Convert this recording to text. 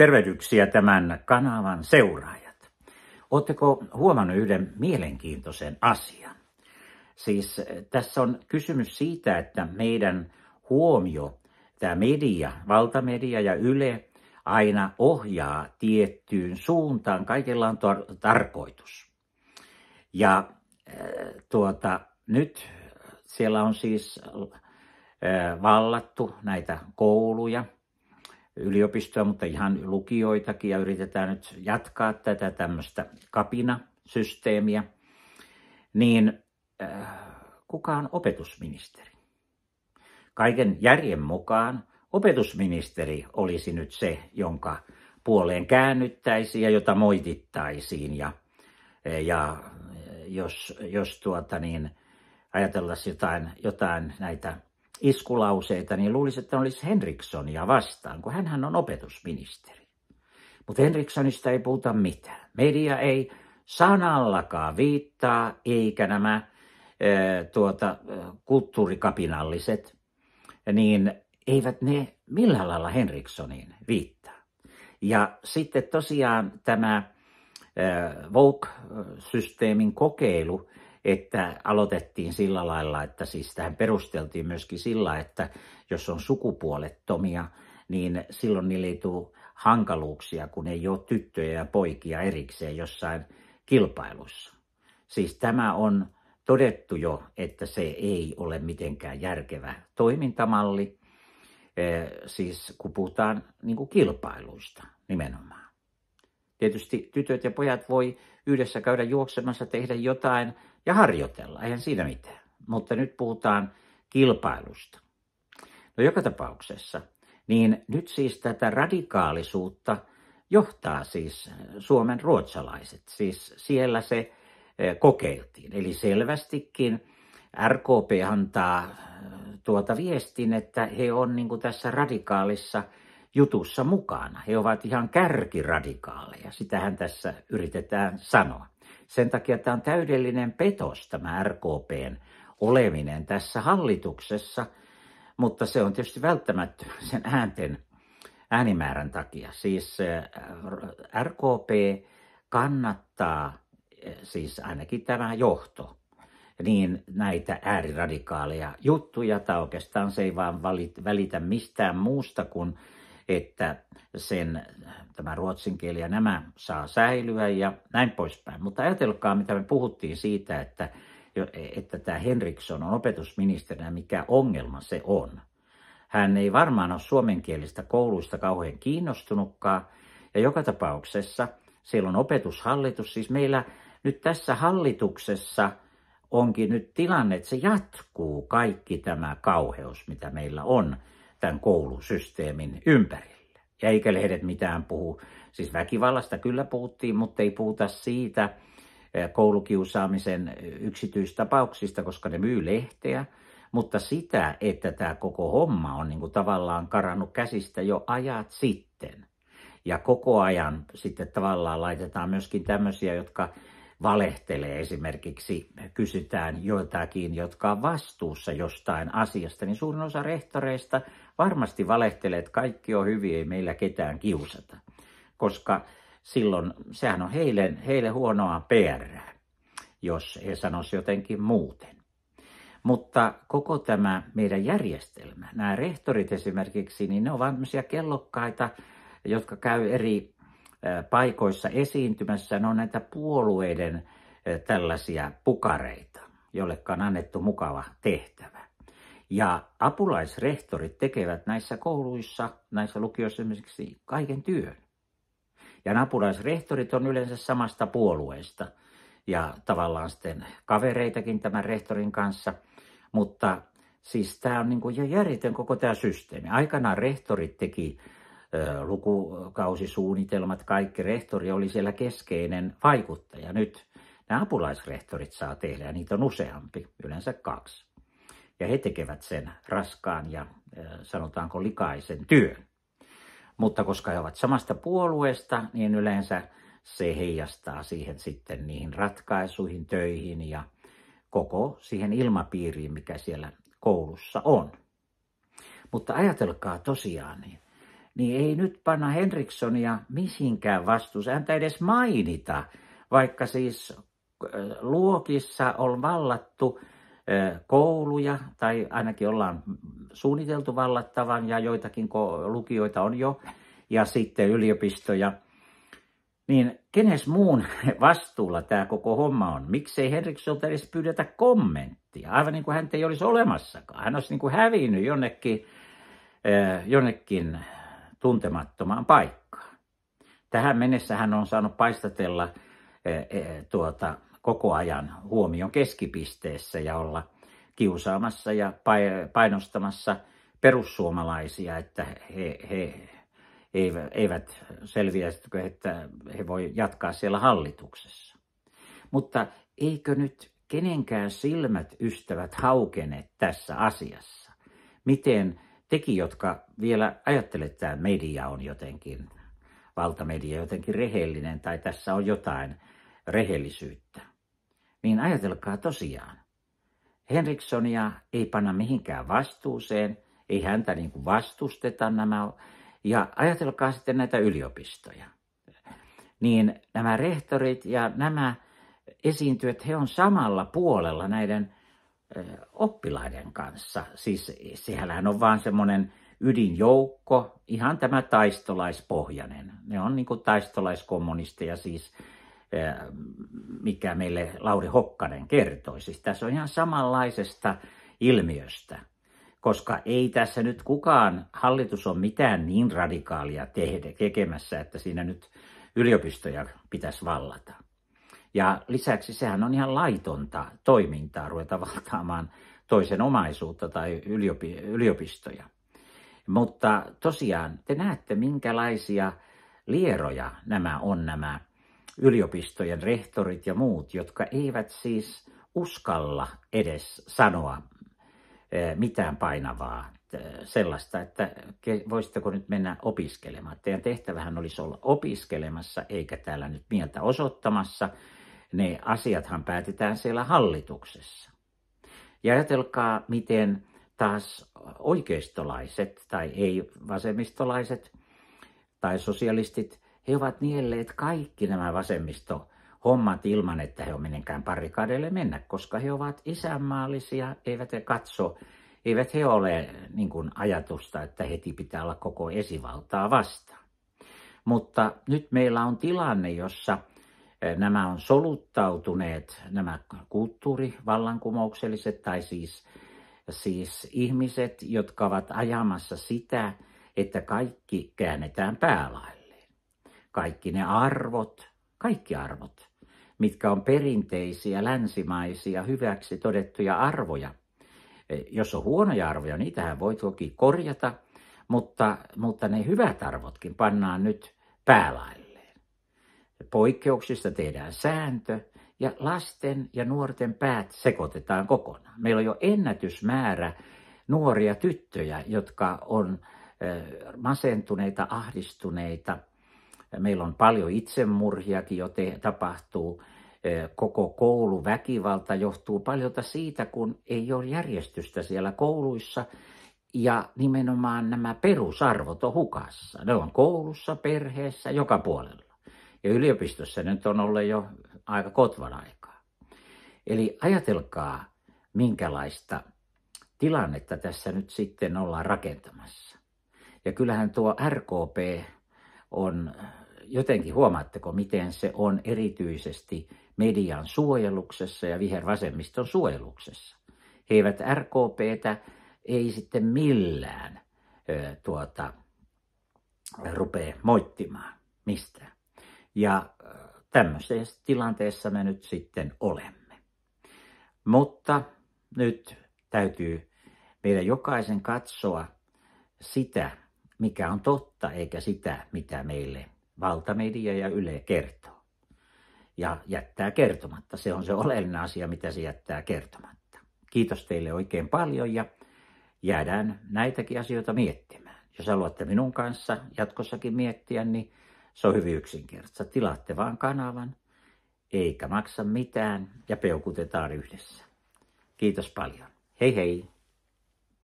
Tervehdyksiä tämän kanavan seuraajat. Oletteko huomannut yhden mielenkiintoisen asian? Siis eh, tässä on kysymys siitä, että meidän huomio, tämä media, valtamedia ja Yle aina ohjaa tiettyyn suuntaan. Kaikella on tar- tarkoitus. Ja äh, tuota, nyt siellä on siis äh, vallattu näitä kouluja – yliopistoa, mutta ihan lukioitakin ja yritetään nyt jatkaa tätä tämmöistä kapinasysteemiä, niin äh, kuka on opetusministeri? Kaiken järjen mukaan opetusministeri olisi nyt se, jonka puoleen käännyttäisiin ja jota moitittaisiin ja, ja jos, jos tuota niin, ajatella jotain, jotain näitä iskulauseita, niin luulisi, että olisi Henrikssonia vastaan, kun hän on opetusministeri. Mutta Henrikssonista ei puhuta mitään. Media ei sanallakaan viittaa, eikä nämä tuota, kulttuurikapinalliset, niin eivät ne millään lailla Henrikssoniin viittaa. Ja sitten tosiaan tämä Vogue-systeemin kokeilu, että aloitettiin sillä lailla, että siis tähän perusteltiin myöskin sillä, että jos on sukupuolettomia, niin silloin niillä ei tule hankaluuksia, kun ei ole tyttöjä ja poikia erikseen jossain kilpailussa. Siis tämä on todettu jo, että se ei ole mitenkään järkevä toimintamalli, eh, siis kun puhutaan niin kuin kilpailuista nimenomaan. Tietysti tytöt ja pojat voi yhdessä käydä juoksemassa, tehdä jotain ja harjoitella, eihän siinä mitään. Mutta nyt puhutaan kilpailusta. No joka tapauksessa, niin nyt siis tätä radikaalisuutta johtaa siis Suomen ruotsalaiset. Siis siellä se e, kokeiltiin. Eli selvästikin RKP antaa e, tuota viestin, että he on niin kuin tässä radikaalissa jutussa mukana. He ovat ihan kärkiradikaaleja, sitähän tässä yritetään sanoa. Sen takia tämä on täydellinen petos tämä RKPn oleminen tässä hallituksessa, mutta se on tietysti välttämättömän sen äänten äänimäärän takia. Siis äh, RKP kannattaa, äh, siis ainakin tämä johto, niin näitä ääriradikaaleja juttuja, tai oikeastaan se ei vaan välitä mistään muusta kuin että sen, tämä ruotsin kieli ja nämä saa säilyä ja näin poispäin. Mutta ajatelkaa, mitä me puhuttiin siitä, että, että tämä Henriksson on opetusministerinä, mikä ongelma se on. Hän ei varmaan ole suomenkielistä kouluista kauhean kiinnostunutkaan. Ja joka tapauksessa siellä on opetushallitus, siis meillä nyt tässä hallituksessa onkin nyt tilanne, että se jatkuu kaikki tämä kauheus, mitä meillä on tämän koulusysteemin ympärillä. Ja eikä lehdet mitään puhu. Siis väkivallasta kyllä puhuttiin, mutta ei puhuta siitä eh, koulukiusaamisen yksityistapauksista, koska ne myy lehteä. Mutta sitä, että tämä koko homma on niin kuin tavallaan karannut käsistä jo ajat sitten. Ja koko ajan sitten tavallaan laitetaan myöskin tämmöisiä, jotka valehtelee esimerkiksi, kysytään joitakin, jotka on vastuussa jostain asiasta, niin suurin osa rehtoreista varmasti valehtelee, että kaikki on hyvin, ei meillä ketään kiusata, koska silloin sehän on heille, heille huonoa PR, jos he sanoisi jotenkin muuten. Mutta koko tämä meidän järjestelmä, nämä rehtorit esimerkiksi, niin ne ovat tämmöisiä kellokkaita, jotka käy eri paikoissa esiintymässä. Ne on näitä puolueiden tällaisia pukareita, jollekka on annettu mukava tehtävä. Ja apulaisrehtorit tekevät näissä kouluissa, näissä lukioissa esimerkiksi, kaiken työn. Ja apulaisrehtorit on yleensä samasta puolueesta ja tavallaan sitten kavereitakin tämän rehtorin kanssa. Mutta siis tämä on niin kuin jo järjetön koko tämä systeemi. Aikanaan rehtorit teki lukukausisuunnitelmat, kaikki. Rehtori oli siellä keskeinen vaikuttaja. Nyt nämä apulaisrehtorit saa tehdä ja niitä on useampi, yleensä kaksi ja he tekevät sen raskaan ja sanotaanko likaisen työn. Mutta koska he ovat samasta puolueesta, niin yleensä se heijastaa siihen sitten niihin ratkaisuihin, töihin ja koko siihen ilmapiiriin, mikä siellä koulussa on. Mutta ajatelkaa tosiaan, niin, niin ei nyt panna Henrikssonia mihinkään vastuuseen, häntä edes mainita, vaikka siis luokissa on vallattu kouluja, tai ainakin ollaan suunniteltu vallattavan, ja joitakin lukioita on jo, ja sitten yliopistoja. Niin kenes muun vastuulla tämä koko homma on? Miksei Henrikselta edes pyydetä kommenttia? Aivan niin kuin häntä ei olisi olemassakaan. Hän olisi niin kuin hävinnyt jonnekin, jonnekin tuntemattomaan paikkaan. Tähän mennessä hän on saanut paistatella tuota, koko ajan huomion keskipisteessä ja olla kiusaamassa ja painostamassa perussuomalaisia, että he, he eivät selviä, että he voi jatkaa siellä hallituksessa. Mutta eikö nyt kenenkään silmät ystävät haukene tässä asiassa? Miten teki jotka vielä ajattelette, että media on jotenkin, valtamedia jotenkin rehellinen tai tässä on jotain rehellisyyttä, niin ajatelkaa tosiaan. Henrikssonia ei panna mihinkään vastuuseen, ei häntä niin kuin vastusteta nämä, ja ajatelkaa sitten näitä yliopistoja. Niin nämä rehtorit ja nämä esiintyöt, he on samalla puolella näiden oppilaiden kanssa. Siis siellähän on vaan semmoinen ydinjoukko, ihan tämä taistolaispohjainen. Ne on niin kuin taistolaiskommunisteja siis mikä meille Lauri Hokkanen kertoi. Siis tässä on ihan samanlaisesta ilmiöstä, koska ei tässä nyt kukaan hallitus on mitään niin radikaalia tehdä, tekemässä, että siinä nyt yliopistoja pitäisi vallata. Ja lisäksi sehän on ihan laitonta toimintaa ruveta valtaamaan toisen omaisuutta tai yliopi- yliopistoja. Mutta tosiaan te näette, minkälaisia lieroja nämä on nämä yliopistojen rehtorit ja muut, jotka eivät siis uskalla edes sanoa eh, mitään painavaa eh, sellaista, että voisitteko nyt mennä opiskelemaan. Teidän tehtävähän olisi olla opiskelemassa eikä täällä nyt mieltä osoittamassa. Ne asiathan päätetään siellä hallituksessa. Ja ajatelkaa, miten taas oikeistolaiset tai ei vasemmistolaiset tai sosialistit – he ovat nielleet kaikki nämä vasemmisto hommat ilman, että he on minnekään parikadelle mennä, koska he ovat isänmaallisia, eivät he katso, eivät he ole niin kuin, ajatusta, että heti pitää olla koko esivaltaa vastaan. Mutta nyt meillä on tilanne, jossa eh, nämä on soluttautuneet, nämä kulttuurivallankumoukselliset tai siis, siis ihmiset, jotka ovat ajamassa sitä, että kaikki käännetään päälaille kaikki ne arvot, kaikki arvot, mitkä on perinteisiä länsimaisia hyväksi todettuja arvoja. E, jos on huonoja arvoja, niitähän voi toki korjata, mutta, mutta ne hyvät arvotkin pannaan nyt päälailleen. Poikkeuksista tehdään sääntö ja lasten ja nuorten päät sekoitetaan kokonaan. Meillä on jo ennätysmäärä nuoria tyttöjä, jotka on e, masentuneita, ahdistuneita – Meillä on paljon itsemurhiakin jo te- tapahtuu. Koko kouluväkivalta johtuu paljolta siitä, kun ei ole järjestystä siellä kouluissa ja nimenomaan nämä perusarvot on hukassa. Ne on koulussa, perheessä, joka puolella. Ja yliopistossa nyt on ollut jo aika kotvan aikaa. Eli ajatelkaa, minkälaista tilannetta tässä nyt sitten ollaan rakentamassa. Ja kyllähän tuo RKP on, jotenkin huomaatteko, miten se on erityisesti median suojeluksessa ja vihervasemmiston suojeluksessa. He eivät RKPtä, ei sitten millään ö, tuota, rupea moittimaan mistään. Ja tämmöisessä tilanteessa me nyt sitten olemme. Mutta nyt täytyy meidän jokaisen katsoa sitä, mikä on totta eikä sitä, mitä meille valtamedia ja Yle kertoo. Ja jättää kertomatta. Se on se oleellinen asia, mitä se jättää kertomatta. Kiitos teille oikein paljon ja jäädään näitäkin asioita miettimään. Jos haluatte minun kanssa jatkossakin miettiä, niin se on hyvin yksinkertaista. Tilaatte vaan kanavan, eikä maksa mitään ja peukutetaan yhdessä. Kiitos paljon. Hei hei!